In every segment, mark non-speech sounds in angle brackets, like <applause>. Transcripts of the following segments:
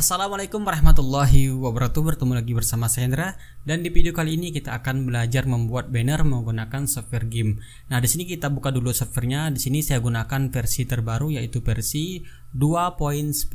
Assalamualaikum warahmatullahi wabarakatuh Bertemu lagi bersama saya Dan di video kali ini kita akan belajar membuat banner menggunakan software game Nah di sini kita buka dulu softwarenya Di sini saya gunakan versi terbaru yaitu versi 2.10.24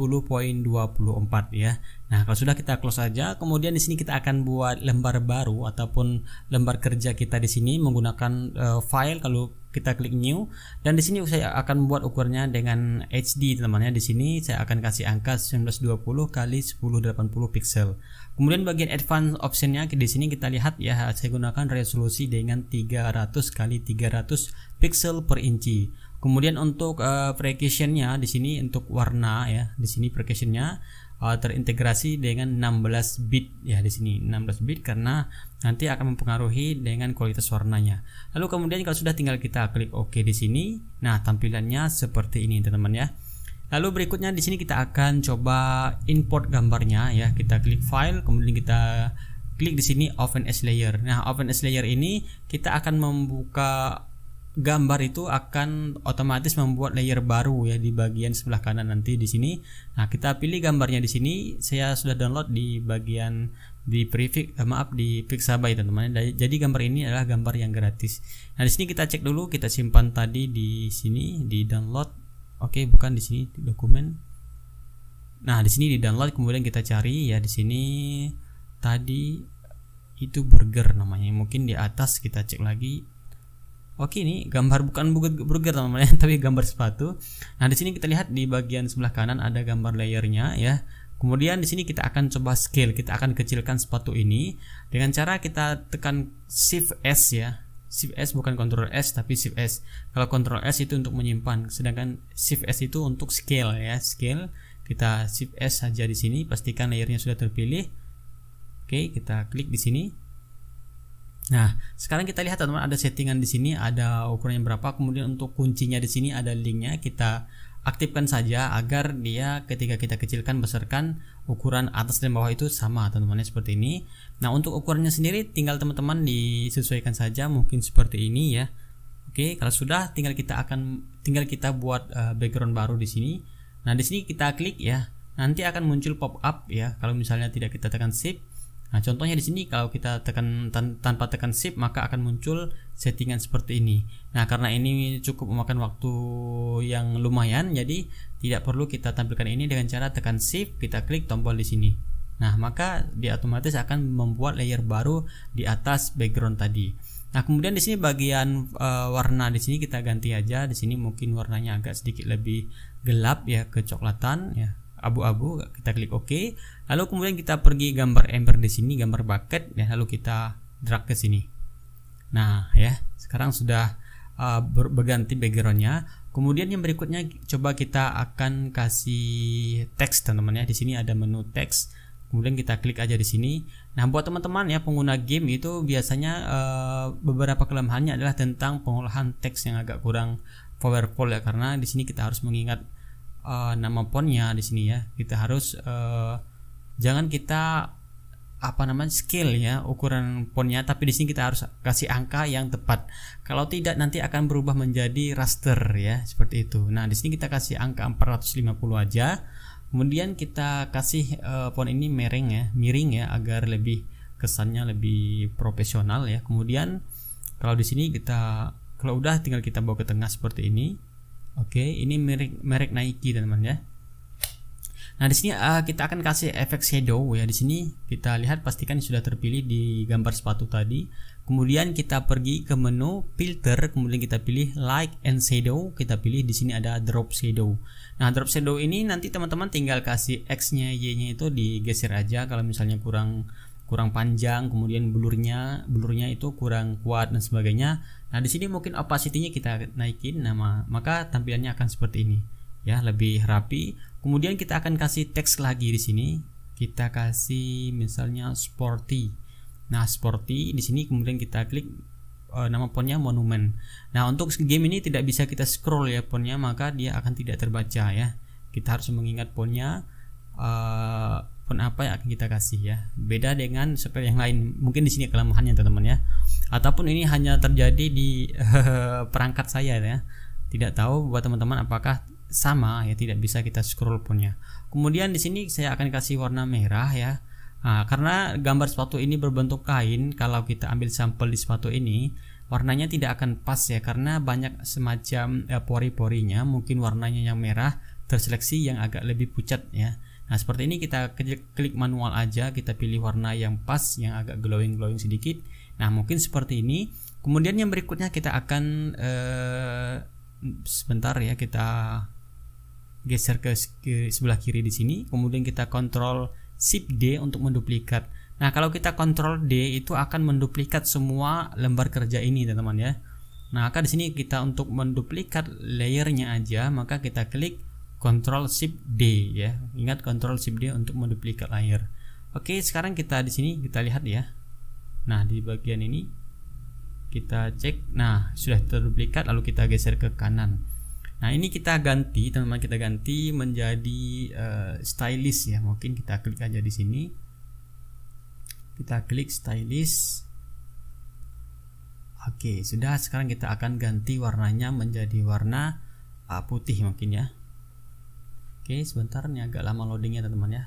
ya Nah kalau sudah kita close aja Kemudian di sini kita akan buat lembar baru Ataupun lembar kerja kita di sini menggunakan uh, file Kalau kita klik new dan di sini saya akan membuat ukurannya dengan HD teman-teman di sini saya akan kasih angka 1920 kali 1080 pixel kemudian bagian advance optionnya di sini kita lihat ya saya gunakan resolusi dengan 300 kali 300 pixel per inci kemudian untuk uh, eh, precisionnya di sini untuk warna ya di sini precisionnya uh, terintegrasi dengan 16 bit ya di sini 16 bit karena nanti akan mempengaruhi dengan kualitas warnanya. Lalu kemudian kalau sudah tinggal kita klik OK di sini. Nah, tampilannya seperti ini teman-teman ya. Lalu berikutnya di sini kita akan coba import gambarnya ya. Kita klik file kemudian kita klik di sini open as layer. Nah, open as layer ini kita akan membuka gambar itu akan otomatis membuat layer baru ya di bagian sebelah kanan nanti di sini. Nah, kita pilih gambarnya di sini. Saya sudah download di bagian di prefix eh, maaf di Pixabay teman-teman. Jadi gambar ini adalah gambar yang gratis. Nah, di sini kita cek dulu, kita simpan tadi di sini di download. Oke, bukan di sini di dokumen. Nah, di sini di download kemudian kita cari ya di sini tadi itu burger namanya. Mungkin di atas kita cek lagi Oke ini gambar bukan burger teman-teman <laughs> tapi gambar sepatu. Nah di sini kita lihat di bagian sebelah kanan ada gambar layernya ya. Kemudian di sini kita akan coba scale, kita akan kecilkan sepatu ini dengan cara kita tekan Shift S ya. Shift S bukan Ctrl S tapi Shift S. Kalau Ctrl S itu untuk menyimpan, sedangkan Shift S itu untuk scale ya, scale. Kita Shift S saja di sini, pastikan layernya sudah terpilih. Oke, kita klik di sini. Nah, sekarang kita lihat teman-teman ada settingan di sini, ada ukurannya berapa, kemudian untuk kuncinya di sini ada linknya, kita aktifkan saja agar dia ketika kita kecilkan besarkan ukuran atas dan bawah itu sama teman-teman ya, seperti ini. Nah, untuk ukurannya sendiri tinggal teman-teman disesuaikan saja mungkin seperti ini ya. Oke, kalau sudah tinggal kita akan tinggal kita buat uh, background baru di sini. Nah, di sini kita klik ya. Nanti akan muncul pop up ya kalau misalnya tidak kita tekan shift Nah, contohnya di sini kalau kita tekan tan tanpa tekan shift maka akan muncul settingan seperti ini. Nah, karena ini cukup memakan waktu yang lumayan jadi tidak perlu kita tampilkan ini dengan cara tekan shift, kita klik tombol di sini. Nah, maka dia otomatis akan membuat layer baru di atas background tadi. Nah, kemudian di sini bagian e, warna di sini kita ganti aja. Di sini mungkin warnanya agak sedikit lebih gelap ya kecoklatan ya abu-abu kita klik OK lalu kemudian kita pergi gambar ember di sini gambar bucket ya lalu kita drag ke sini nah ya sekarang sudah uh, ber berganti backgroundnya kemudian yang berikutnya coba kita akan kasih teks teman-teman ya di sini ada menu teks kemudian kita klik aja di sini nah buat teman-teman ya pengguna game itu biasanya uh, beberapa kelemahannya adalah tentang pengolahan teks yang agak kurang powerful ya karena di sini kita harus mengingat uh, nama ponnya di sini ya kita harus uh, jangan kita apa namanya skill ya ukuran ponnya tapi di sini kita harus kasih angka yang tepat kalau tidak nanti akan berubah menjadi raster ya seperti itu nah di sini kita kasih angka 450 aja kemudian kita kasih uh, eh, pon ini mereng ya miring ya agar lebih kesannya lebih profesional ya kemudian kalau di sini kita kalau udah tinggal kita bawa ke tengah seperti ini Oke, okay, ini merek merek Nike teman-teman ya. Nah di sini uh, kita akan kasih efek shadow ya. Di sini kita lihat pastikan sudah terpilih di gambar sepatu tadi. Kemudian kita pergi ke menu filter, kemudian kita pilih light and shadow. Kita pilih di sini ada drop shadow. Nah drop shadow ini nanti teman-teman tinggal kasih x-nya, y-nya itu digeser aja. Kalau misalnya kurang kurang panjang, kemudian blurnya blurnya itu kurang kuat dan sebagainya Nah, di sini mungkin opacity-nya kita naikin nama maka tampilannya akan seperti ini ya, lebih rapi. Kemudian kita akan kasih teks lagi di sini. Kita kasih misalnya sporty. Nah, sporty di sini kemudian kita klik uh, nama fontnya monumen. Nah, untuk game ini tidak bisa kita scroll ya fontnya maka dia akan tidak terbaca ya. Kita harus mengingat fontnya uh, eh, font apa yang akan kita kasih ya beda dengan software yang lain mungkin di sini kelemahannya teman-teman ya ataupun ini hanya terjadi di <laughs> perangkat saya ya tidak tahu buat teman-teman apakah sama ya tidak bisa kita scroll punya kemudian di sini saya akan kasih warna merah ya nah, karena gambar sepatu ini berbentuk kain kalau kita ambil sampel di sepatu ini warnanya tidak akan pas ya karena banyak semacam eh, pori-porinya mungkin warnanya yang merah terseleksi yang agak lebih pucat ya Nah seperti ini kita klik, manual aja kita pilih warna yang pas yang agak glowing-glowing sedikit Nah mungkin seperti ini kemudian yang berikutnya kita akan eh, sebentar ya kita geser ke, ke sebelah kiri di sini kemudian kita kontrol shift D untuk menduplikat Nah kalau kita kontrol D itu akan menduplikat semua lembar kerja ini teman-teman ya Nah, maka di sini kita untuk menduplikat layernya aja, maka kita klik Ctrl Shift D ya. Ingat Ctrl Shift D untuk menduplikat layer. Oke, sekarang kita di sini kita lihat ya. Nah, di bagian ini kita cek. Nah, sudah terduplikat lalu kita geser ke kanan. Nah, ini kita ganti, teman-teman kita ganti menjadi uh, eh, stylish ya. Mungkin kita klik aja di sini. Kita klik stylish. Oke, sudah sekarang kita akan ganti warnanya menjadi warna uh, putih mungkin ya. Oke, sebentar nih agak lama loadingnya teman-teman ya.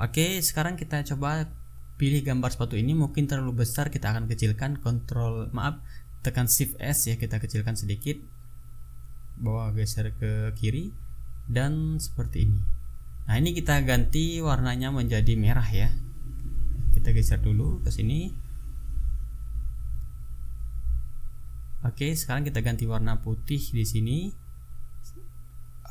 Oke, sekarang kita coba pilih gambar sepatu ini mungkin terlalu besar kita akan kecilkan kontrol maaf tekan shift S ya kita kecilkan sedikit bawa geser ke kiri dan seperti ini nah ini kita ganti warnanya menjadi merah ya kita geser dulu ke sini oke sekarang kita ganti warna putih di sini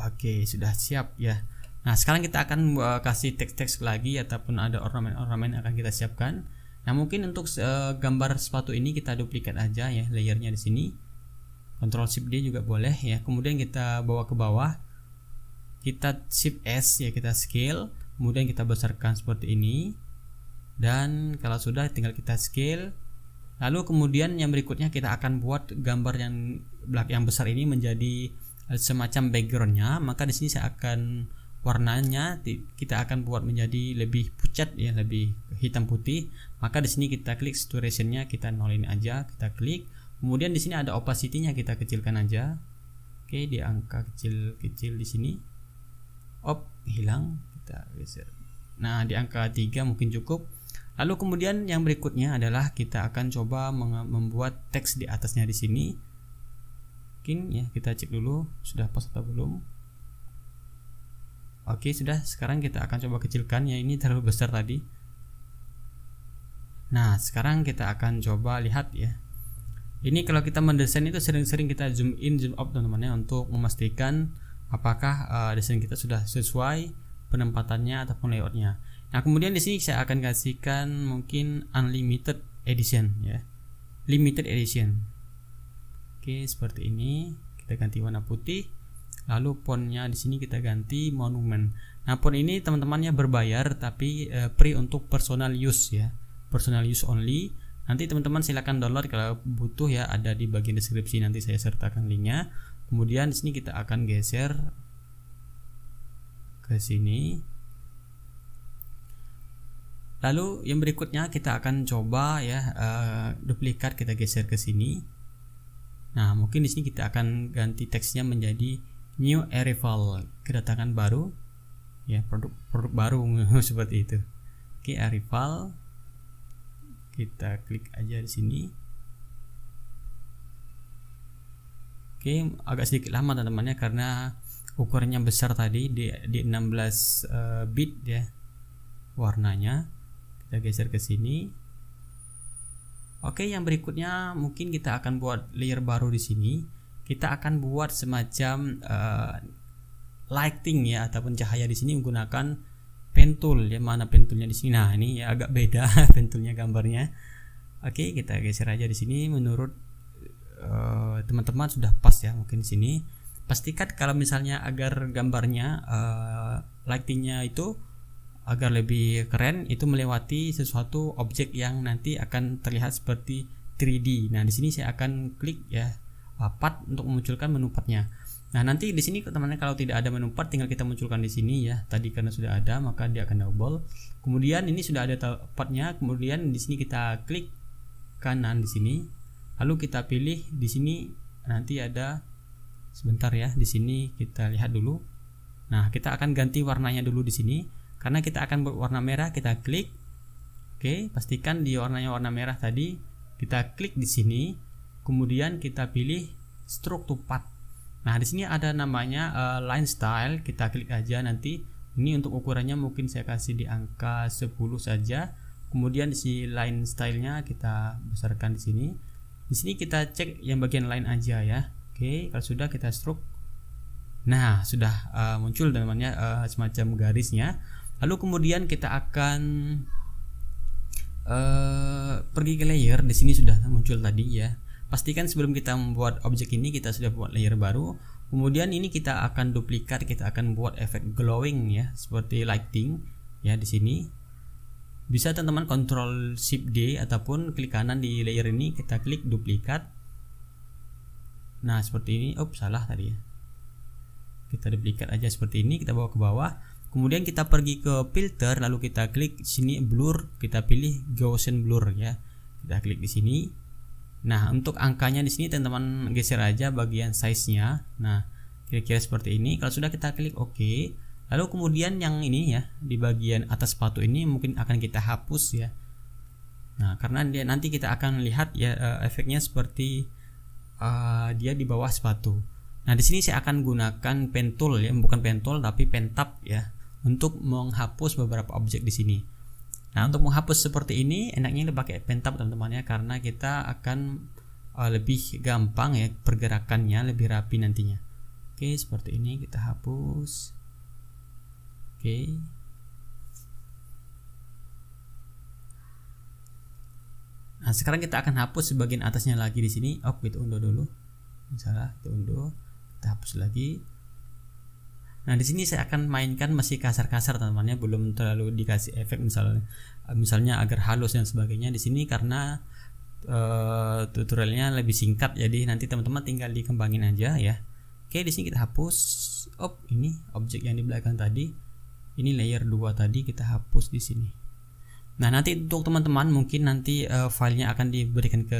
Oke, sudah siap ya. Nah, sekarang kita akan uh, kasih teks-teks lagi ataupun ada ornamen-ornamen akan kita siapkan. Nah, mungkin untuk uh, gambar sepatu ini kita duplikat aja ya layernya di sini. Ctrl Shift D juga boleh ya. Kemudian kita bawa ke bawah. Kita Shift S ya kita scale, kemudian kita besarkan seperti ini. Dan kalau sudah tinggal kita scale. Lalu kemudian yang berikutnya kita akan buat gambar yang black yang besar ini menjadi semacam backgroundnya maka di sini saya akan warnanya kita akan buat menjadi lebih pucat ya lebih hitam putih maka di sini kita klik saturationnya kita nolin aja kita klik kemudian di sini ada opacitynya kita kecilkan aja oke di angka kecil-kecil di sini op hilang kita geser nah di angka 3 mungkin cukup lalu kemudian yang berikutnya adalah kita akan coba membuat teks di atasnya di sini ya kita cek dulu sudah pas atau belum oke sudah sekarang kita akan coba kecilkan ya ini terlalu besar tadi nah sekarang kita akan coba lihat ya ini kalau kita mendesain itu sering-sering kita zoom in zoom out teman-teman ya untuk memastikan apakah uh, desain kita sudah sesuai penempatannya ataupun layoutnya nah kemudian di sini saya akan kasihkan mungkin unlimited edition ya limited edition Oke, seperti ini. Kita ganti warna putih. Lalu fontnya di sini kita ganti monumen. Nah, font ini teman-temannya berbayar tapi eh, free untuk personal use ya. Personal use only. Nanti teman-teman silahkan download kalau butuh ya ada di bagian deskripsi nanti saya sertakan linknya. Kemudian di sini kita akan geser ke sini. Lalu yang berikutnya kita akan coba ya uh, duplikat kita geser ke sini. Nah, mungkin di sini kita akan ganti teksnya menjadi new arrival, kedatangan baru ya, produk produk baru <laughs> seperti itu. Oke, arrival kita klik aja di sini. Oke, agak sedikit lama teman-temannya karena ukurannya besar tadi di, di 16 uh, eh, bit ya warnanya. Kita geser ke sini. Oke, yang berikutnya mungkin kita akan buat layer baru di sini. Kita akan buat semacam uh, lighting ya ataupun cahaya di sini menggunakan pen tool ya mana pen toolnya di sini. Nah, ini ya agak beda <laughs> pen toolnya gambarnya. Oke, kita geser aja di sini menurut eh, teman-teman uh, sudah pas ya mungkin di sini. Pastikan kalau misalnya agar gambarnya uh, lightingnya itu agar lebih keren itu melewati sesuatu objek yang nanti akan terlihat seperti 3D. Nah, di sini saya akan klik ya uh, part untuk memunculkan menu partnya. Nah, nanti di sini teman-teman kalau tidak ada menu part tinggal kita munculkan di sini ya. Tadi karena sudah ada maka dia akan double. Kemudian ini sudah ada partnya, kemudian di sini kita klik kanan di sini. Lalu kita pilih di sini nanti ada sebentar ya. Di sini kita lihat dulu. Nah, kita akan ganti warnanya dulu di sini karena kita akan berwarna merah kita klik oke pastikan di warnanya warna merah tadi kita klik di sini kemudian kita pilih stroke to path nah di sini ada namanya uh, line style kita klik aja nanti ini untuk ukurannya mungkin saya kasih di angka 10 saja kemudian si line stylenya kita besarkan di sini di sini kita cek yang bagian line aja ya oke kalau sudah kita stroke nah sudah uh, muncul namanya uh, semacam garisnya lalu kemudian kita akan uh, pergi ke layer di sini sudah muncul tadi ya pastikan sebelum kita membuat objek ini kita sudah buat layer baru kemudian ini kita akan duplikat kita akan buat efek glowing ya seperti lighting ya di sini bisa teman-teman kontrol shift D ataupun klik kanan di layer ini kita klik duplikat nah seperti ini oh salah tadi ya kita duplikat aja seperti ini kita bawa ke bawah kemudian kita pergi ke filter lalu kita klik sini blur kita pilih Gaussian blur ya kita klik di sini nah untuk angkanya di sini teman-teman geser aja bagian size nya nah kira-kira seperti ini kalau sudah kita klik OK lalu kemudian yang ini ya di bagian atas sepatu ini mungkin akan kita hapus ya Nah, karena dia nanti kita akan lihat ya eh, efeknya seperti uh, dia di bawah sepatu. Nah, di sini saya akan gunakan pen tool ya, bukan pen tool tapi pen tab ya untuk menghapus beberapa objek di sini. Nah, untuk menghapus seperti ini enaknya dipakai pentap teman-teman ya karena kita akan uh, lebih gampang ya pergerakannya, lebih rapi nantinya. Oke, seperti ini kita hapus. Oke. Nah, sekarang kita akan hapus sebagian atasnya lagi di sini. Oh, kita unduh dulu. Misalnya kita unduh, kita hapus lagi. Nah, di sini saya akan mainkan masih kasar-kasar teman-teman belum terlalu dikasih efek misalnya misalnya agar halus dan sebagainya di sini karena uh, tutorialnya lebih singkat jadi nanti teman-teman tinggal dikembangin aja ya. Oke, di sini kita hapus op ini objek yang di belakang tadi. Ini layer 2 tadi kita hapus di sini. Nah, nanti untuk teman-teman mungkin nanti uh, filenya akan diberikan ke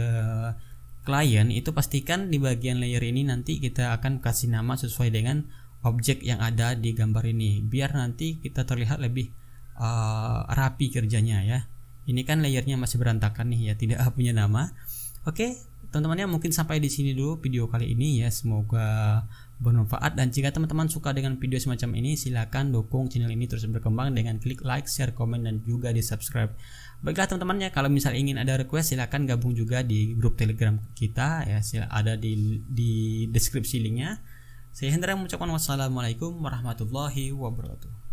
klien itu pastikan di bagian layer ini nanti kita akan kasih nama sesuai dengan objek yang ada di gambar ini biar nanti kita terlihat lebih uh, rapi kerjanya ya ini kan layernya masih berantakan nih ya tidak <laughs> punya nama oke teman-teman ya mungkin sampai di sini dulu video kali ini ya semoga bermanfaat dan jika teman-teman suka dengan video semacam ini silahkan dukung channel ini terus berkembang dengan klik like, share, komen, dan juga di subscribe baiklah teman-teman ya kalau misal ingin ada request silahkan gabung juga di grup telegram kita ya ada di, di deskripsi linknya saya Hendra mengucapkan wassalamualaikum warahmatullahi wabarakatuh.